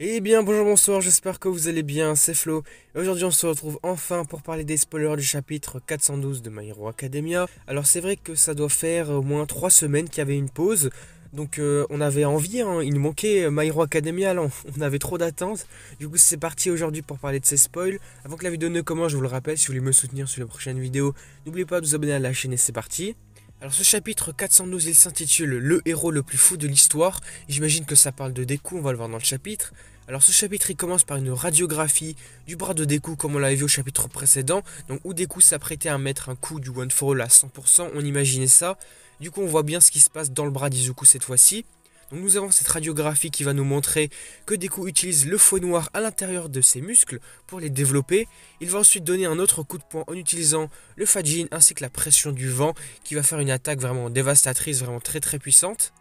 Eh bien bonjour bonsoir, j'espère que vous allez bien, c'est Flo. Aujourd'hui on se retrouve enfin pour parler des spoilers du chapitre 412 de My Hero Academia. Alors c'est vrai que ça doit faire au moins 3 semaines qu'il y avait une pause. Donc euh, on avait envie, hein, il nous manquait euh, My Hero Academia, on avait trop d'attentes. Du coup c'est parti aujourd'hui pour parler de ces spoils. Avant que la vidéo ne commence, je vous le rappelle, si vous voulez me soutenir sur les prochaines vidéos, n'oubliez pas de vous abonner à la chaîne et c'est parti. Alors ce chapitre 412, il s'intitule Le héros le plus fou de l'histoire. J'imagine que ça parle de Deku, on va le voir dans le chapitre. Alors ce chapitre, il commence par une radiographie du bras de Deku comme on l'avait vu au chapitre précédent. Donc où Deku s'apprêtait à mettre un coup du One For All à 100%, on imaginait ça. Du coup, on voit bien ce qui se passe dans le bras d'Izuku cette fois-ci. Donc nous avons cette radiographie qui va nous montrer que Deku utilise le faux noir à l'intérieur de ses muscles pour les développer. Il va ensuite donner un autre coup de poing en utilisant le Fajin ainsi que la pression du vent qui va faire une attaque vraiment dévastatrice, vraiment très très puissante.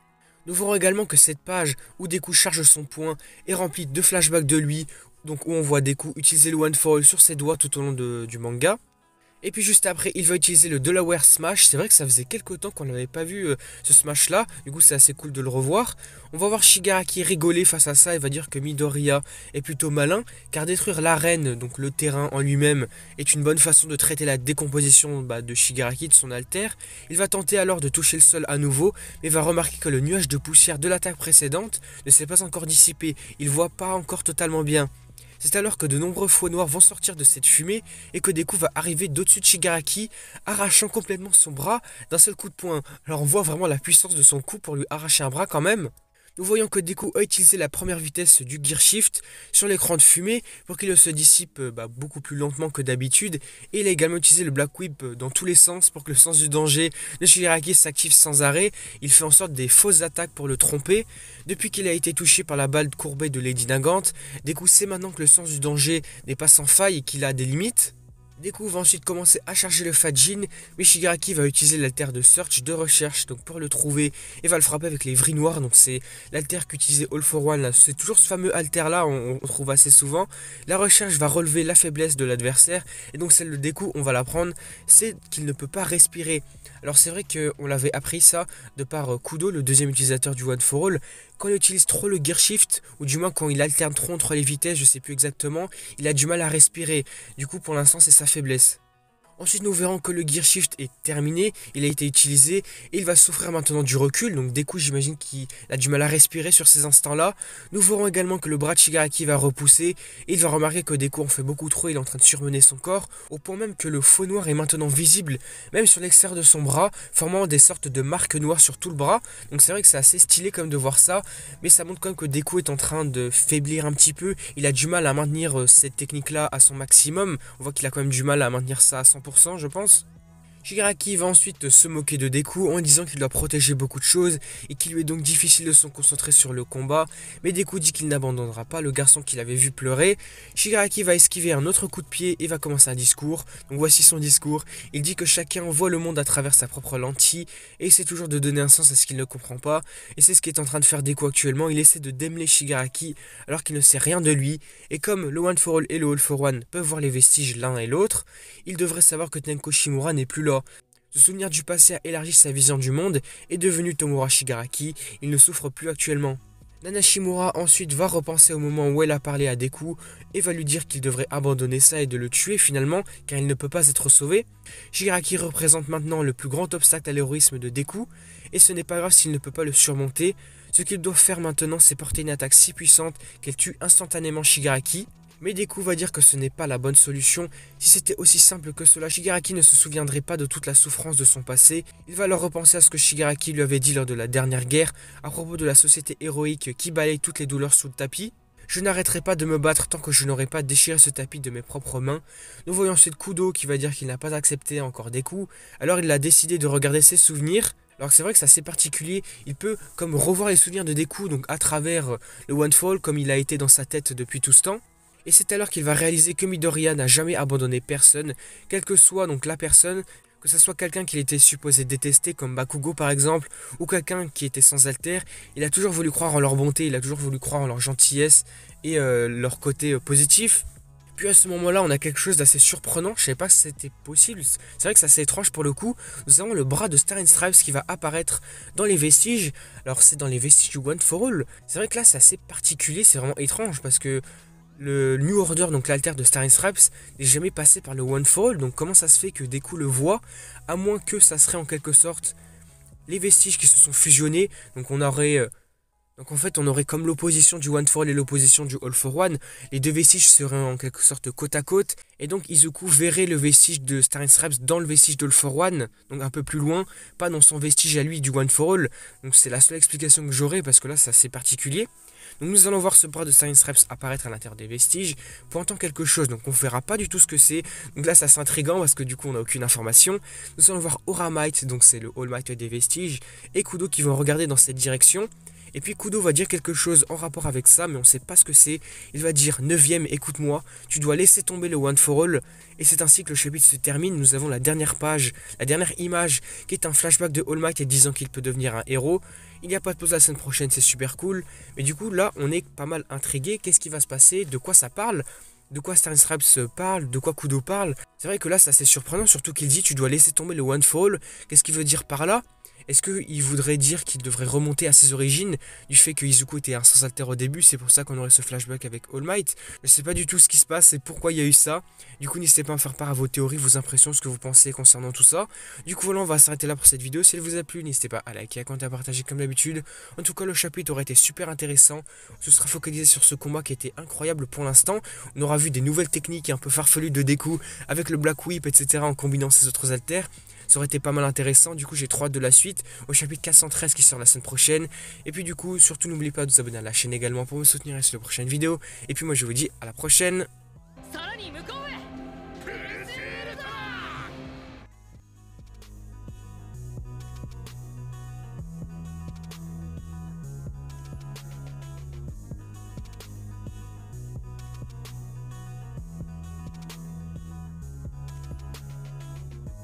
Nous verrons également que cette page où Deku charge son poing est remplie de flashbacks de lui, donc où on voit Deku utiliser le One fall sur ses doigts tout au long du manga. Et puis juste après, il va utiliser le Delaware Smash. C'est vrai que ça faisait quelques temps qu'on n'avait pas vu euh, ce Smash là. Du coup, c'est assez cool de le revoir. On va voir Shigaraki rigoler face à ça et va dire que Midoriya est plutôt malin, car détruire l'arène, donc le terrain en lui-même, est une bonne façon de traiter la décomposition bah, de Shigaraki, de son alter. Il va tenter alors de toucher le sol à nouveau, mais va remarquer que le nuage de poussière de l'attaque précédente ne s'est pas encore dissipé. Il voit pas encore totalement bien. C'est alors que de nombreux fouets noirs vont sortir de cette fumée et que coups va arriver d'au-dessus de Shigaraki, arrachant complètement son bras d'un seul coup de poing. Alors on voit vraiment la puissance de son coup pour lui arracher un bras quand même. Nous voyons que Deku a utilisé la première vitesse du gear shift sur l'écran de fumée pour qu'il se dissipe euh, bah, beaucoup plus lentement que d'habitude et il a également utilisé le Black Whip euh, dans tous les sens pour que le sens du danger de Shiraki s'active sans arrêt. Il fait en sorte des fausses attaques pour le tromper. Depuis qu'il a été touché par la balle courbée de Lady Nagant, Deku sait maintenant que le sens du danger n'est pas sans faille et qu'il a des limites. Deku va ensuite commencer à charger le Fajin, mais va utiliser l'alter de search, de recherche, donc pour le trouver, et va le frapper avec les vrilles noirs. donc c'est l'alter qu'utilisait All for One, c'est toujours ce fameux alter là, on, le trouve assez souvent. La recherche va relever la faiblesse de l'adversaire, et donc celle de Deku, on va la prendre, c'est qu'il ne peut pas respirer. Alors c'est vrai qu'on l'avait appris ça de par euh, Kudo, le deuxième utilisateur du One for All. Quand il utilise trop le gear shift, ou du moins quand il alterne trop entre les vitesses, je sais plus exactement, il a du mal à respirer. Du coup pour l'instant c'est sa faiblesse. Ensuite, nous verrons que le gear shift est terminé, il a été utilisé et il va souffrir maintenant du recul. Donc, Deku j'imagine qu'il a du mal à respirer sur ces instants-là. Nous verrons également que le bras de Shigaraki va repousser. Et il va remarquer que Deku en fait beaucoup trop, il est en train de surmener son corps, au point même que le faux noir est maintenant visible, même sur l'extérieur de son bras, formant des sortes de marques noires sur tout le bras. Donc, c'est vrai que c'est assez stylé comme de voir ça, mais ça montre quand même que Deku est en train de faiblir un petit peu. Il a du mal à maintenir euh, cette technique-là à son maximum. On voit qu'il a quand même du mal à maintenir ça à 100% je pense. Shigaraki va ensuite se moquer de Deku en disant qu'il doit protéger beaucoup de choses et qu'il lui est donc difficile de se concentrer sur le combat, mais Deku dit qu'il n'abandonnera pas le garçon qu'il avait vu pleurer. Shigaraki va esquiver un autre coup de pied et va commencer un discours. Donc voici son discours. Il dit que chacun voit le monde à travers sa propre lentille et essaie toujours de donner un sens à ce qu'il ne comprend pas. Et c'est ce est en train de faire Deku actuellement. Il essaie de démêler Shigaraki alors qu'il ne sait rien de lui. Et comme le One for All et le All for One peuvent voir les vestiges l'un et l'autre, il devrait savoir que Tenko Shimura n'est plus ce souvenir du passé a élargi sa vision du monde et devenu Tomura Shigaraki, il ne souffre plus actuellement. Nanashimura ensuite va repenser au moment où elle a parlé à Deku et va lui dire qu'il devrait abandonner ça et de le tuer finalement car il ne peut pas être sauvé. Shigaraki représente maintenant le plus grand obstacle à l'héroïsme de Deku et ce n'est pas grave s'il ne peut pas le surmonter. Ce qu'il doit faire maintenant c'est porter une attaque si puissante qu'elle tue instantanément Shigaraki mais Deku va dire que ce n'est pas la bonne solution. Si c'était aussi simple que cela, Shigaraki ne se souviendrait pas de toute la souffrance de son passé. Il va alors repenser à ce que Shigaraki lui avait dit lors de la dernière guerre à propos de la société héroïque qui balaye toutes les douleurs sous le tapis. Je n'arrêterai pas de me battre tant que je n'aurai pas déchiré ce tapis de mes propres mains. Nous voyons coup d'eau qui va dire qu'il n'a pas accepté encore Deku, alors il a décidé de regarder ses souvenirs. Alors c'est vrai que c'est assez particulier, il peut comme revoir les souvenirs de Deku donc à travers le One Fall comme il a été dans sa tête depuis tout ce temps. Et c'est alors qu'il va réaliser que Midoriya n'a jamais abandonné personne, quelle que soit donc la personne, que ce soit quelqu'un qu'il était supposé détester comme Bakugo par exemple, ou quelqu'un qui était sans altère, il a toujours voulu croire en leur bonté, il a toujours voulu croire en leur gentillesse et euh, leur côté euh, positif. Puis à ce moment-là, on a quelque chose d'assez surprenant. Je ne sais pas si c'était possible. C'est vrai que c'est assez étrange pour le coup. Nous avons le bras de Star and Stripes qui va apparaître dans les vestiges. Alors c'est dans les vestiges du One for All. C'est vrai que là, c'est assez particulier. C'est vraiment étrange parce que le New Order, donc l'alter de Star Stripes, n'est jamais passé par le One Fall. donc comment ça se fait que des le voit à moins que ça serait en quelque sorte les vestiges qui se sont fusionnés, donc on aurait euh, donc en fait, on aurait comme l'opposition du One for All et l'opposition du All for One, les deux vestiges seraient en quelque sorte côte à côte, et donc Izuku verrait le vestige de Star Straps dans le vestige d'All for One, donc un peu plus loin, pas dans son vestige à lui du One for All, donc c'est la seule explication que j'aurai, parce que là c'est particulier. Donc nous allons voir ce bras de science Straps apparaître à l'intérieur des vestiges, pointant quelque chose, donc on ne verra pas du tout ce que c'est, donc là ça c'est intriguant, parce que du coup on n'a aucune information. Nous allons voir Aura Might, donc c'est le All Might des vestiges, et Kudo qui vont regarder dans cette direction, et puis Kudo va dire quelque chose en rapport avec ça, mais on ne sait pas ce que c'est. Il va dire 9ème, écoute-moi, tu dois laisser tomber le One for All. Et c'est ainsi que le chapitre se termine. Nous avons la dernière page, la dernière image, qui est un flashback de All Might et disant qu'il peut devenir un héros. Il n'y a pas de pause la semaine prochaine, c'est super cool. Mais du coup, là, on est pas mal intrigué. Qu'est-ce qui va se passer De quoi ça parle de quoi se parle, de quoi Kudo parle. C'est vrai que là, c'est assez surprenant, surtout qu'il dit tu dois laisser tomber le One Fall. Qu'est-ce qu'il veut dire par là Est-ce qu'il voudrait dire qu'il devrait remonter à ses origines du fait que Izuku était un sans alter au début C'est pour ça qu'on aurait ce flashback avec All Might. Je sais pas du tout ce qui se passe et pourquoi il y a eu ça. Du coup, n'hésitez pas à me faire part à vos théories, vos impressions, ce que vous pensez concernant tout ça. Du coup, voilà, on va s'arrêter là pour cette vidéo. Si elle vous a plu, n'hésitez pas à liker, à commenter, à partager comme d'habitude. En tout cas, le chapitre aurait été super intéressant. On se sera focalisé sur ce combat qui était incroyable pour l'instant. On vu des nouvelles techniques un peu farfelues de découps avec le Black Whip, etc. en combinant ces autres haltères. Ça aurait été pas mal intéressant. Du coup, j'ai trop de la suite au chapitre 413 qui sort la semaine prochaine. Et puis, du coup, surtout, n'oubliez pas de vous abonner à la chaîne également pour me soutenir sur les prochaines vidéos. Et puis, moi, je vous dis à la prochaine.